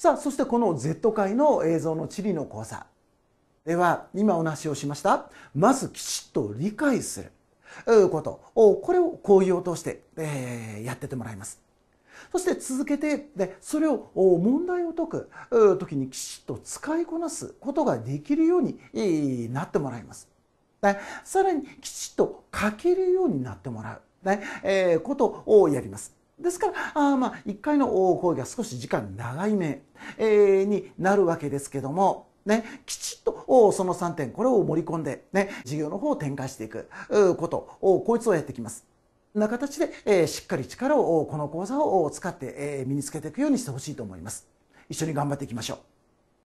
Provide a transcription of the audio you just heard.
さあそしてこの Z 回の映像の地理の講座では今お話をしましたまずきちっと理解することこれを講義を通して、えやっててもらいます。そして続けてでそれを問題を解く時にきちっと使いこなすことができるようになってもらいます。でさらにきちっと書けるようになってもらう、ねえことをやります。ですから、あまあ、1回の講義は少し時間長い目、えになるわけですけども、ね、きちっとその3点、これを盛り込んで、ね、授業の方を展開していくこと、こいつをやっていきます。な形で、えしっかり力を、この講座を使って、え身につけていくようにしてほしいと思います。一緒に頑張っていきましょう。